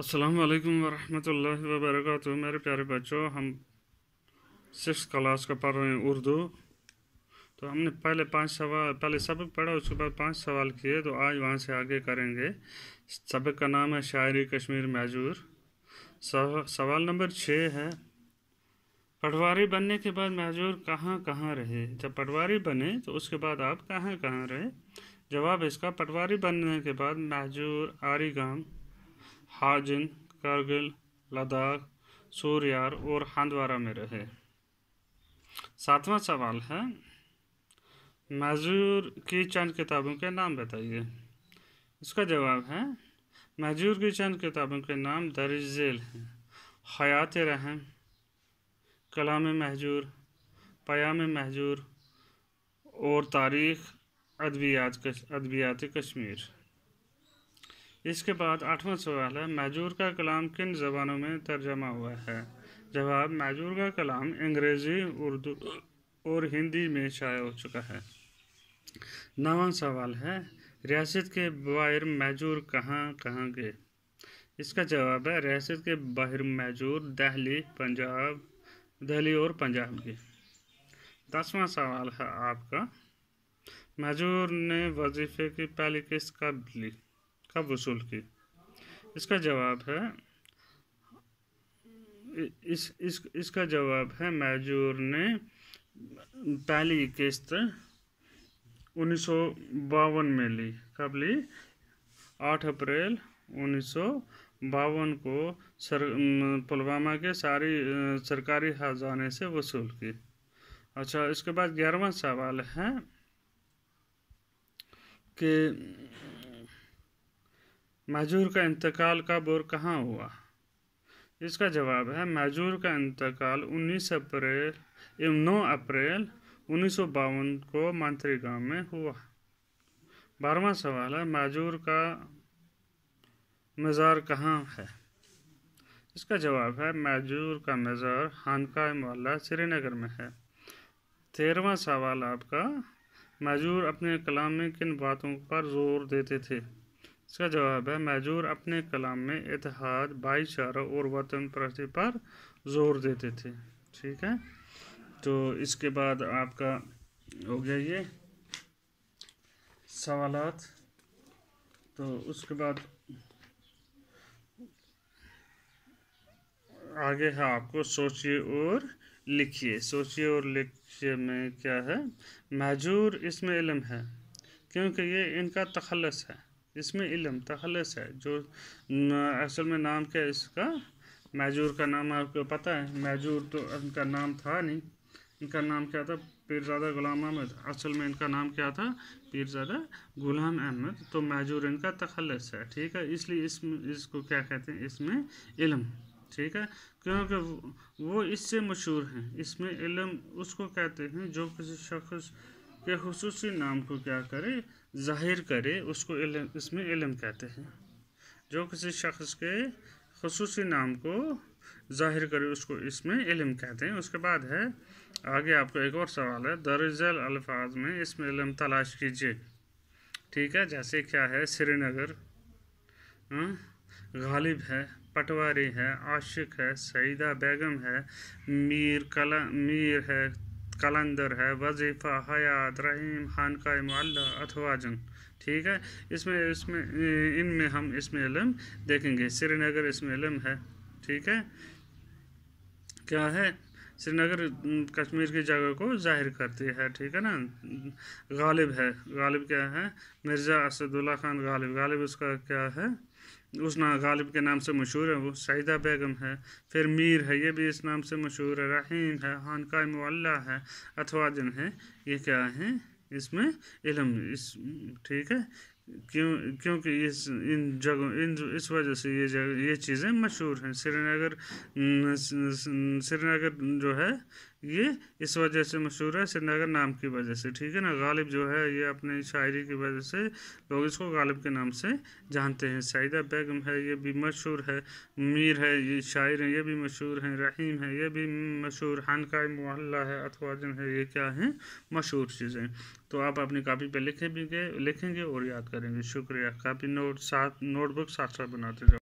अस्सलाम वालेकुम वरहमतुल्लाहि वबरकatuh मेरे प्यारे बच्चों हम सिक्स क्लास का पढ़ रहे हैं उर्दू तो हमने पहले पाँच सवाल पहले सबक पढ़ा उसके बाद पाँच सवाल किए तो आज वहाँ से आगे करेंगे सबक का नाम है शायरी कश्मीर मैजूर सवाल नंबर छः है पटवारी बनने के बाद मैजूर कहाँ कहाँ रहे जब पटवारी बने तो उसके बाद आप कहाँ कहाँ रहे जवाब इसका पटवारी बनने के बाद मैजूर गांव हाजिन करगिल लद्दाख सूर्यार और हंदवारा में रहे सातवां सवाल है मैजूर की चंद किताबों के नाम बताइए इसका जवाब है मैजूर की चंद किताबों के नाम दर्ज झेल हैं हयात रहम कलाम महजूर पयाम महजूर और तारीख़ अदबियात कश, अदबियात कश्मीर इसके बाद आठवां सवाल है मैजूर का कलाम किन ज़बानों में तर्जमा हुआ है जवाब मैजूर का कलाम अंग्रेज़ी उर्दू और हिंदी में शाया हो चुका है नवा सवाल है रियासत के बाहर मैजूर कहाँ कहाँ गए इसका जवाब है रियासत के बाहर मैजूर दहली पंजाब दहली और पंजाब गए दसवा सवाल है आपका मैजूर ने वजीफे की पहली किस्त कब ली कब वसूल की इसका जवाब है इस इस इसका जवाब है मैजूर ने पहली किस्त उन्नीस सौ बावन में ली कब ली आठ अप्रैल उन्नीस सौ बावन को सर पुलवामा के सारी सरकारी खजाने से वसूल की अच्छा इसके बाद ग्यारहवा सवाल है कि महजूर का इंतकाल कब और कहाँ हुआ इसका जवाब है महजूर का इंतकाल 19 अप्रैल एवं 9 अप्रैल उन्नीस को मांतरी गांव में हुआ बारहवा सवाल है महजूर का मज़ार कहाँ है इसका जवाब है महजूर का मज़ार हानका मोहल्ला श्रीनगर में है तेरहवा सवाल आपका महजूर अपने कलाम में किन बातों पर जोर देते थे इसका जवाब है मैजूर अपने कलाम में इतिहाद भाईचारा और वतन प्रति पर जोर देते थे ठीक है तो इसके बाद आपका हो गया ये सवाल तो उसके बाद आगे है आपको सोचिए और लिखिए सोचिए और लिखिए में क्या है मैजूर इसमें इलम है क्योंकि ये इनका तखलस है इसमें इलम तखलस है जो असल में नाम क्या है इसका मैजूर का नाम आपको पता है मैजूर तो इनका नाम था नहीं इनका नाम क्या था पीरजादा गुलाम अहमद असल में इनका नाम क्या था पीरजादा गुलाम अहमद तो मैजूर इनका तखलस है ठीक है इसलिए इस इसको क्या कहते हैं इसमें इलम ठीक है क्योंकि वो इससे मशहूर हैं इसमें इलम उसको कहते हैं जो किसी शख्स के खसूसी नाम को क्या करे जाहिर करे उसको इल्म इसमें इलम कहते हैं जो किसी शख्स के खसूस नाम को जाहिर करे उसको इसमें इल्म कहते हैं उसके बाद है आगे आपको एक और सवाल है दर्जल अल्फाज में इसमें इलम तलाश कीजिए ठीक है जैसे क्या है श्रीनगर हाँ, गालिब है पटवारी है आशिक है सईदा बेगम है मीर कला मीर है कलंदर है वजीफ़ा हयात रहीम खानका मल्ला अथवाजन ठीक है इसमें इसमें इनमें हम इसमें इलम देखेंगे श्रीनगर इसमें इलम है ठीक है क्या है श्रीनगर कश्मीर की जगह को जाहिर करती है ठीक है ना गालिब है गालिब क्या है मिर्ज़ा असदुल्ला खान गालिब गालिब उसका क्या है उस ना गालिब के नाम से मशहूर है वो शाहिदा बेगम है फिर मीर है ये भी इस नाम से मशहूर है रहीम है हानका मोल्ला है अथवाजन है ये क्या है इसमें इलम इस ठीक है क्यों क्योंकि इस इन जगहों इन इस वजह से ये जगह ये चीज़ें मशहूर हैं श्रीनगर श्रीनगर जो है ये इस वजह से मशहूर है श्रीनगर नाम की वजह से ठीक है ना गालिब जो है ये अपने शायरी की वजह से लोग इसको गालिब के नाम से जानते हैं सईदा बेगम है ये भी मशहूर है मीर है ये शायर हैं ये भी मशहूर हैं रहीम है ये भी मशहूर हानका मोहल्ला है अथवाजन है ये क्या हैं मशहूर चीज़ें तो आप अपनी कापी पर लिखेंगे लिखेंगे और याद करेंगे शुक्रिया कापी नोट साथ नोटबुक साथ साथ बनाते जाओ